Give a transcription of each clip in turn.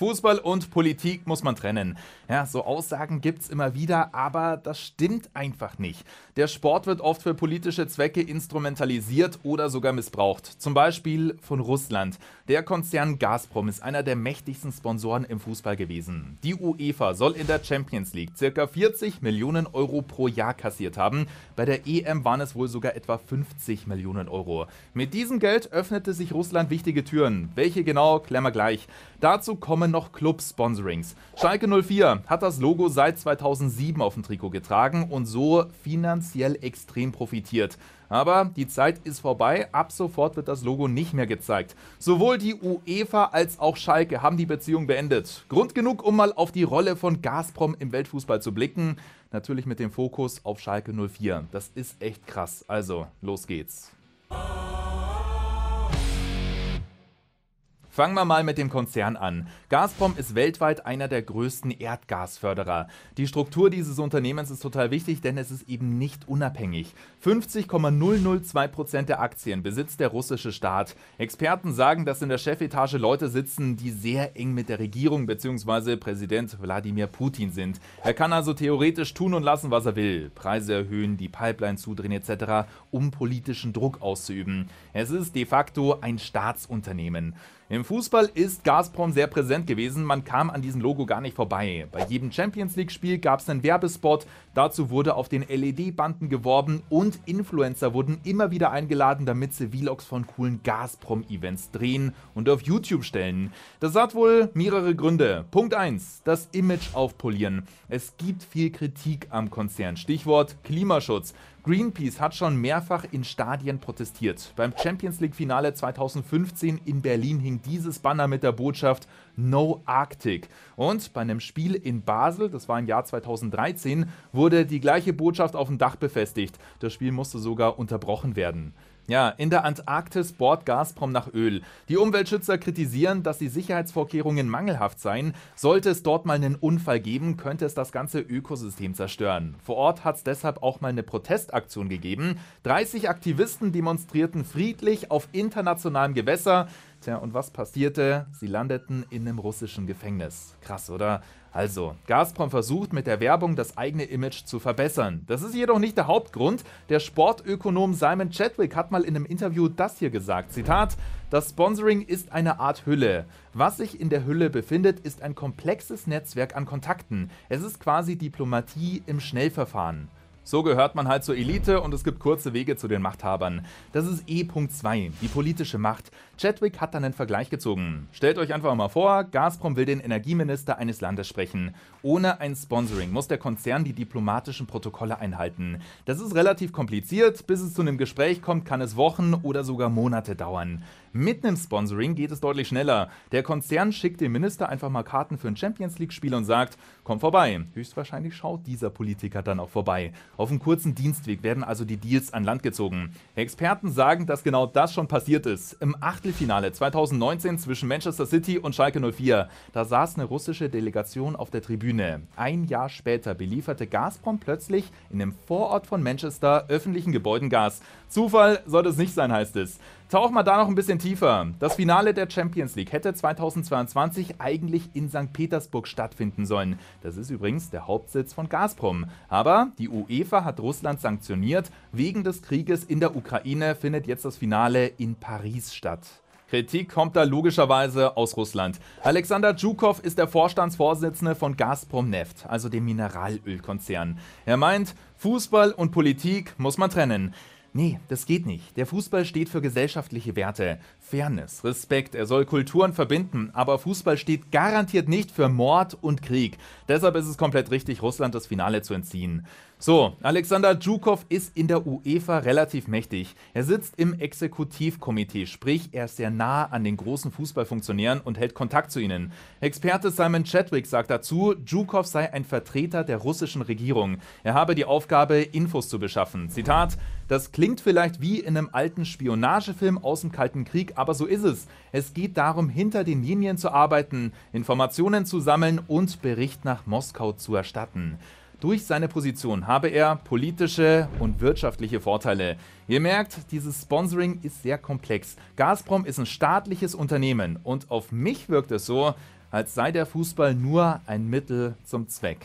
Fußball und Politik muss man trennen. Ja, so Aussagen gibt's immer wieder, aber das stimmt einfach nicht. Der Sport wird oft für politische Zwecke instrumentalisiert oder sogar missbraucht. Zum Beispiel von Russland. Der Konzern Gazprom ist einer der mächtigsten Sponsoren im Fußball gewesen. Die UEFA soll in der Champions League circa 40 Millionen Euro pro Jahr kassiert haben. Bei der EM waren es wohl sogar etwa 50 Millionen Euro. Mit diesem Geld öffnete sich Russland wichtige Türen. Welche genau, klären wir gleich. Dazu kommen noch Club-Sponsorings. Schalke 04 hat das Logo seit 2007 auf dem Trikot getragen und so finanziell extrem profitiert. Aber die Zeit ist vorbei. Ab sofort wird das Logo nicht mehr gezeigt. Sowohl die UEFA als auch Schalke haben die Beziehung beendet. Grund genug, um mal auf die Rolle von Gazprom im Weltfußball zu blicken. Natürlich mit dem Fokus auf Schalke 04. Das ist echt krass. Also, los geht's. Fangen wir mal mit dem Konzern an. Gazprom ist weltweit einer der größten Erdgasförderer. Die Struktur dieses Unternehmens ist total wichtig, denn es ist eben nicht unabhängig. 50,002 Prozent der Aktien besitzt der russische Staat. Experten sagen, dass in der Chefetage Leute sitzen, die sehr eng mit der Regierung bzw. Präsident Wladimir Putin sind. Er kann also theoretisch tun und lassen, was er will. Preise erhöhen, die Pipeline zudrehen etc., um politischen Druck auszuüben. Es ist de facto ein Staatsunternehmen. Im im Fußball ist Gazprom sehr präsent gewesen, man kam an diesem Logo gar nicht vorbei. Bei jedem Champions League-Spiel gab es einen Werbespot, dazu wurde auf den LED-Banden geworben und Influencer wurden immer wieder eingeladen, damit sie Vlogs von coolen Gazprom-Events drehen und auf YouTube stellen. Das hat wohl mehrere Gründe. Punkt 1, das Image aufpolieren. Es gibt viel Kritik am Konzern. Stichwort Klimaschutz. Greenpeace hat schon mehrfach in Stadien protestiert. Beim Champions League-Finale 2015 in Berlin hing dieses Banner mit der Botschaft No Arctic. Und bei einem Spiel in Basel, das war im Jahr 2013, wurde die gleiche Botschaft auf dem Dach befestigt. Das Spiel musste sogar unterbrochen werden. Ja, in der Antarktis bohrt Gazprom nach Öl. Die Umweltschützer kritisieren, dass die Sicherheitsvorkehrungen mangelhaft seien. Sollte es dort mal einen Unfall geben, könnte es das ganze Ökosystem zerstören. Vor Ort hat es deshalb auch mal eine Protestaktion gegeben. 30 Aktivisten demonstrierten friedlich auf internationalem Gewässer. Tja, und was passierte? Sie landeten in einem russischen Gefängnis. Krass, oder? Also, Gazprom versucht mit der Werbung das eigene Image zu verbessern. Das ist jedoch nicht der Hauptgrund. Der Sportökonom Simon Chadwick hat mal in einem Interview das hier gesagt. Zitat, das Sponsoring ist eine Art Hülle. Was sich in der Hülle befindet, ist ein komplexes Netzwerk an Kontakten. Es ist quasi Diplomatie im Schnellverfahren. So gehört man halt zur Elite und es gibt kurze Wege zu den Machthabern. Das ist E.2, die politische Macht. Chadwick hat dann einen Vergleich gezogen. Stellt euch einfach mal vor, Gazprom will den Energieminister eines Landes sprechen. Ohne ein Sponsoring muss der Konzern die diplomatischen Protokolle einhalten. Das ist relativ kompliziert. Bis es zu einem Gespräch kommt, kann es Wochen oder sogar Monate dauern. Mit einem Sponsoring geht es deutlich schneller. Der Konzern schickt dem Minister einfach mal Karten für ein Champions League-Spiel und sagt, komm vorbei. Höchstwahrscheinlich schaut dieser Politiker dann auch vorbei. Auf einem kurzen Dienstweg werden also die Deals an Land gezogen. Experten sagen, dass genau das schon passiert ist. Im Achtelfinale 2019 zwischen Manchester City und Schalke 04. Da saß eine russische Delegation auf der Tribüne. Ein Jahr später belieferte Gazprom plötzlich in einem Vorort von Manchester öffentlichen Gebäuden Gas. Zufall soll es nicht sein, heißt es. Tauch mal da noch ein bisschen tiefer. Das Finale der Champions League hätte 2022 eigentlich in St. Petersburg stattfinden sollen. Das ist übrigens der Hauptsitz von Gazprom. Aber die UEFA hat Russland sanktioniert. Wegen des Krieges in der Ukraine findet jetzt das Finale in Paris statt. Kritik kommt da logischerweise aus Russland. Alexander Dschukov ist der Vorstandsvorsitzende von Gazprom Neft, also dem Mineralölkonzern. Er meint, Fußball und Politik muss man trennen. Nee, das geht nicht. Der Fußball steht für gesellschaftliche Werte, Fairness, Respekt, er soll Kulturen verbinden, aber Fußball steht garantiert nicht für Mord und Krieg. Deshalb ist es komplett richtig, Russland das Finale zu entziehen. So, Alexander Djukov ist in der UEFA relativ mächtig. Er sitzt im Exekutivkomitee, sprich er ist sehr nah an den großen Fußballfunktionären und hält Kontakt zu ihnen. Experte Simon Chadwick sagt dazu, Djukov sei ein Vertreter der russischen Regierung. Er habe die Aufgabe, Infos zu beschaffen. Zitat, das klingt vielleicht wie in einem alten Spionagefilm aus dem Kalten Krieg, aber so ist es. Es geht darum, hinter den Linien zu arbeiten, Informationen zu sammeln und Bericht nach Moskau zu erstatten. Durch seine Position habe er politische und wirtschaftliche Vorteile. Ihr merkt, dieses Sponsoring ist sehr komplex. Gazprom ist ein staatliches Unternehmen und auf mich wirkt es so, als sei der Fußball nur ein Mittel zum Zweck.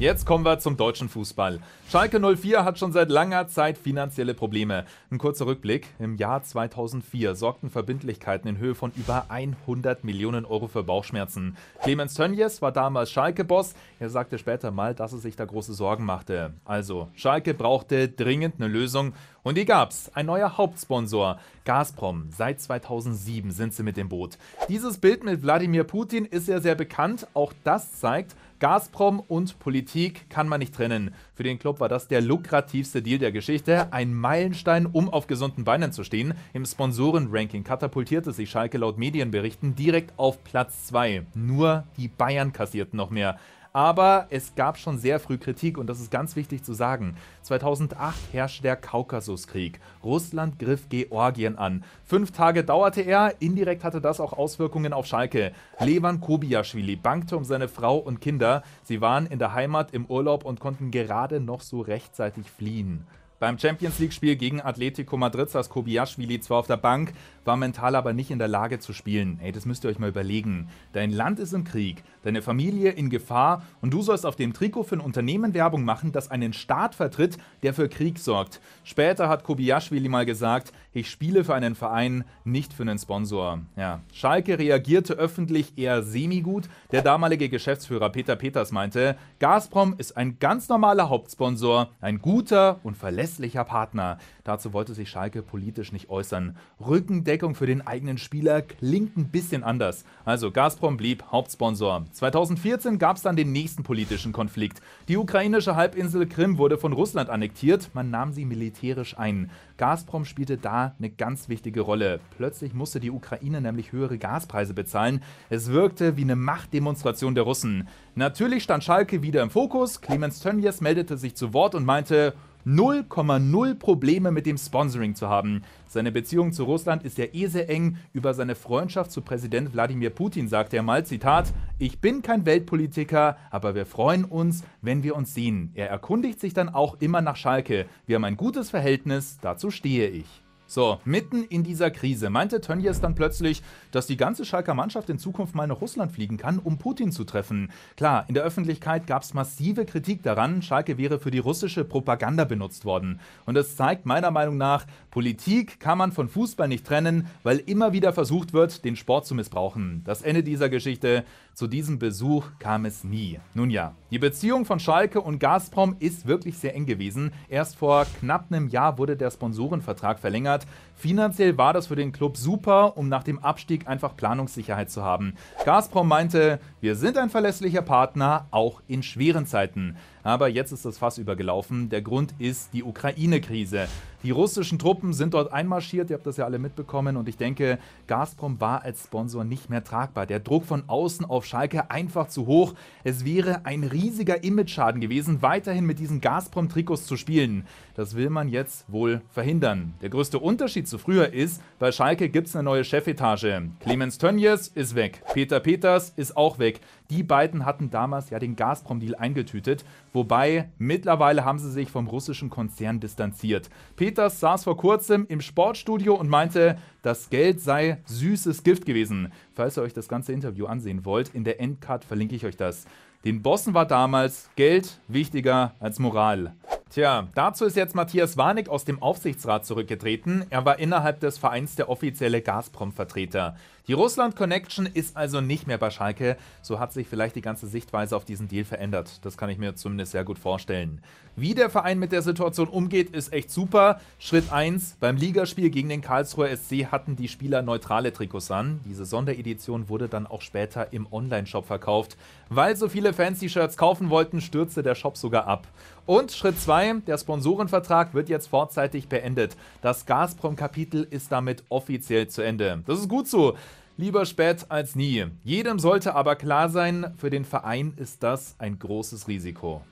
Jetzt kommen wir zum deutschen Fußball. Schalke 04 hat schon seit langer Zeit finanzielle Probleme. Ein kurzer Rückblick. Im Jahr 2004 sorgten Verbindlichkeiten in Höhe von über 100 Millionen Euro für Bauchschmerzen. Clemens Tönjes war damals Schalke-Boss. Er sagte später mal, dass er sich da große Sorgen machte. Also, Schalke brauchte dringend eine Lösung und die gab's. Ein neuer Hauptsponsor, Gazprom. Seit 2007 sind sie mit dem Boot. Dieses Bild mit Wladimir Putin ist ja sehr bekannt. Auch das zeigt, Gazprom und Politik kann man nicht trennen. Für den Club war das der lukrativste Deal der Geschichte, ein Meilenstein, um auf gesunden Beinen zu stehen. Im Sponsorenranking katapultierte sich Schalke laut Medienberichten direkt auf Platz 2. Nur die Bayern kassierten noch mehr. Aber es gab schon sehr früh Kritik und das ist ganz wichtig zu sagen. 2008 herrschte der Kaukasuskrieg. Russland griff Georgien an. Fünf Tage dauerte er. Indirekt hatte das auch Auswirkungen auf Schalke. Levan Kobiaschwili bangte um seine Frau und Kinder. Sie waren in der Heimat im Urlaub und konnten gerade noch so rechtzeitig fliehen. Beim Champions League-Spiel gegen Atletico Madrid saß Kobiaschwili zwar auf der Bank, war mental aber nicht in der Lage zu spielen. Ey, das müsst ihr euch mal überlegen. Dein Land ist im Krieg, deine Familie in Gefahr und du sollst auf dem Trikot für ein Unternehmen Werbung machen, das einen Staat vertritt, der für Krieg sorgt. Später hat Kobiaschwili mal gesagt, ich spiele für einen Verein, nicht für einen Sponsor. Ja. Schalke reagierte öffentlich eher semi-gut. Der damalige Geschäftsführer Peter Peters meinte, Gazprom ist ein ganz normaler Hauptsponsor, ein guter und verlässlicher Partner. Dazu wollte sich Schalke politisch nicht äußern. Rückendeckung für den eigenen Spieler klingt ein bisschen anders. Also Gazprom blieb Hauptsponsor. 2014 gab es dann den nächsten politischen Konflikt. Die ukrainische Halbinsel Krim wurde von Russland annektiert. Man nahm sie militärisch ein. Gazprom spielte da eine ganz wichtige Rolle. Plötzlich musste die Ukraine nämlich höhere Gaspreise bezahlen. Es wirkte wie eine Machtdemonstration der Russen. Natürlich stand Schalke wieder im Fokus. Clemens Tönnies meldete sich zu Wort und meinte, 0,0 Probleme mit dem Sponsoring zu haben. Seine Beziehung zu Russland ist ja eh sehr eng. Über seine Freundschaft zu Präsident Wladimir Putin sagte er mal, Zitat, ich bin kein Weltpolitiker, aber wir freuen uns, wenn wir uns sehen. Er erkundigt sich dann auch immer nach Schalke. Wir haben ein gutes Verhältnis, dazu stehe ich. So, mitten in dieser Krise meinte Tönnies dann plötzlich, dass die ganze Schalker Mannschaft in Zukunft mal nach Russland fliegen kann, um Putin zu treffen. Klar, in der Öffentlichkeit gab es massive Kritik daran, Schalke wäre für die russische Propaganda benutzt worden. Und das zeigt meiner Meinung nach, Politik kann man von Fußball nicht trennen, weil immer wieder versucht wird, den Sport zu missbrauchen. Das Ende dieser Geschichte, zu diesem Besuch kam es nie. Nun ja, die Beziehung von Schalke und Gazprom ist wirklich sehr eng gewesen. Erst vor knapp einem Jahr wurde der Sponsorenvertrag verlängert. Monat. Finanziell war das für den Club super, um nach dem Abstieg einfach Planungssicherheit zu haben. Gazprom meinte, wir sind ein verlässlicher Partner, auch in schweren Zeiten. Aber jetzt ist das Fass übergelaufen. Der Grund ist die Ukraine-Krise. Die russischen Truppen sind dort einmarschiert, ihr habt das ja alle mitbekommen. Und ich denke, Gazprom war als Sponsor nicht mehr tragbar. Der Druck von außen auf Schalke einfach zu hoch. Es wäre ein riesiger Image-Schaden gewesen, weiterhin mit diesen Gazprom-Trikots zu spielen. Das will man jetzt wohl verhindern. Der größte Unterschied zu früher ist, bei Schalke gibt es eine neue Chefetage. Clemens Tönjes ist weg, Peter Peters ist auch weg. Die beiden hatten damals ja den Gazprom-Deal eingetütet, wobei mittlerweile haben sie sich vom russischen Konzern distanziert. Peters saß vor kurzem im Sportstudio und meinte, das Geld sei süßes Gift gewesen. Falls ihr euch das ganze Interview ansehen wollt, in der Endcard verlinke ich euch das. Den Bossen war damals Geld wichtiger als Moral. Tja, dazu ist jetzt Matthias Warnick aus dem Aufsichtsrat zurückgetreten. Er war innerhalb des Vereins der offizielle Gazprom-Vertreter. Die Russland-Connection ist also nicht mehr bei Schalke. So hat sich vielleicht die ganze Sichtweise auf diesen Deal verändert. Das kann ich mir zumindest sehr gut vorstellen. Wie der Verein mit der Situation umgeht, ist echt super. Schritt 1. Beim Ligaspiel gegen den Karlsruher SC hatten die Spieler neutrale Trikots an. Diese Sonderedition wurde dann auch später im Online-Shop verkauft. Weil so viele Fans die Shirts kaufen wollten, stürzte der Shop sogar ab. Und Schritt 2, der Sponsorenvertrag wird jetzt vorzeitig beendet. Das Gazprom-Kapitel ist damit offiziell zu Ende. Das ist gut so, Lieber spät als nie. Jedem sollte aber klar sein, für den Verein ist das ein großes Risiko.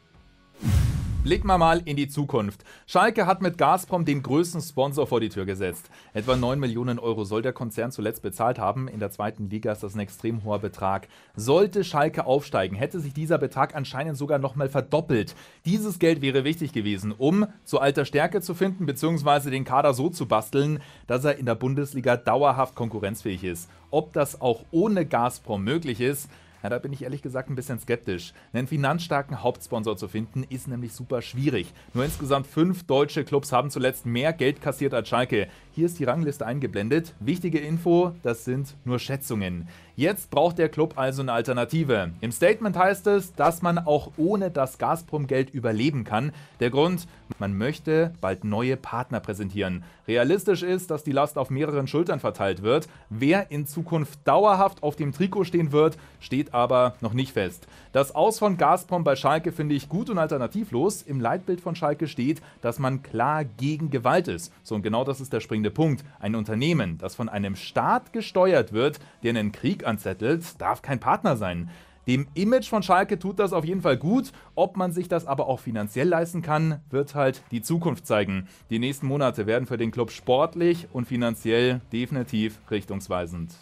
Blick mal mal in die Zukunft. Schalke hat mit Gazprom den größten Sponsor vor die Tür gesetzt. Etwa 9 Millionen Euro soll der Konzern zuletzt bezahlt haben. In der zweiten Liga ist das ein extrem hoher Betrag. Sollte Schalke aufsteigen, hätte sich dieser Betrag anscheinend sogar nochmal verdoppelt. Dieses Geld wäre wichtig gewesen, um zu alter Stärke zu finden, bzw. den Kader so zu basteln, dass er in der Bundesliga dauerhaft konkurrenzfähig ist. Ob das auch ohne Gazprom möglich ist, ja, da bin ich ehrlich gesagt ein bisschen skeptisch. Einen finanzstarken Hauptsponsor zu finden, ist nämlich super schwierig. Nur insgesamt fünf deutsche Clubs haben zuletzt mehr Geld kassiert als Schalke. Hier ist die Rangliste eingeblendet. Wichtige Info, das sind nur Schätzungen. Jetzt braucht der Club also eine Alternative. Im Statement heißt es, dass man auch ohne das Gazprom-Geld überleben kann. Der Grund, man möchte bald neue Partner präsentieren. Realistisch ist, dass die Last auf mehreren Schultern verteilt wird. Wer in Zukunft dauerhaft auf dem Trikot stehen wird, steht aber noch nicht fest. Das Aus von Gazprom bei Schalke finde ich gut und alternativlos. Im Leitbild von Schalke steht, dass man klar gegen Gewalt ist. So, und genau das ist der Spring springende Punkt. Ein Unternehmen, das von einem Staat gesteuert wird, der einen Krieg anzettelt, darf kein Partner sein. Dem Image von Schalke tut das auf jeden Fall gut. Ob man sich das aber auch finanziell leisten kann, wird halt die Zukunft zeigen. Die nächsten Monate werden für den Club sportlich und finanziell definitiv richtungsweisend.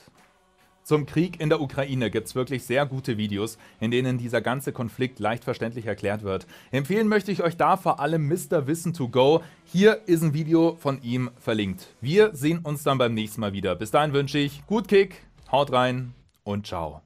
Zum Krieg in der Ukraine gibt es wirklich sehr gute Videos, in denen dieser ganze Konflikt leicht verständlich erklärt wird. Empfehlen möchte ich euch da vor allem Mr. Wissen to Go. Hier ist ein Video von ihm verlinkt. Wir sehen uns dann beim nächsten Mal wieder. Bis dahin wünsche ich gut Kick, haut rein und ciao.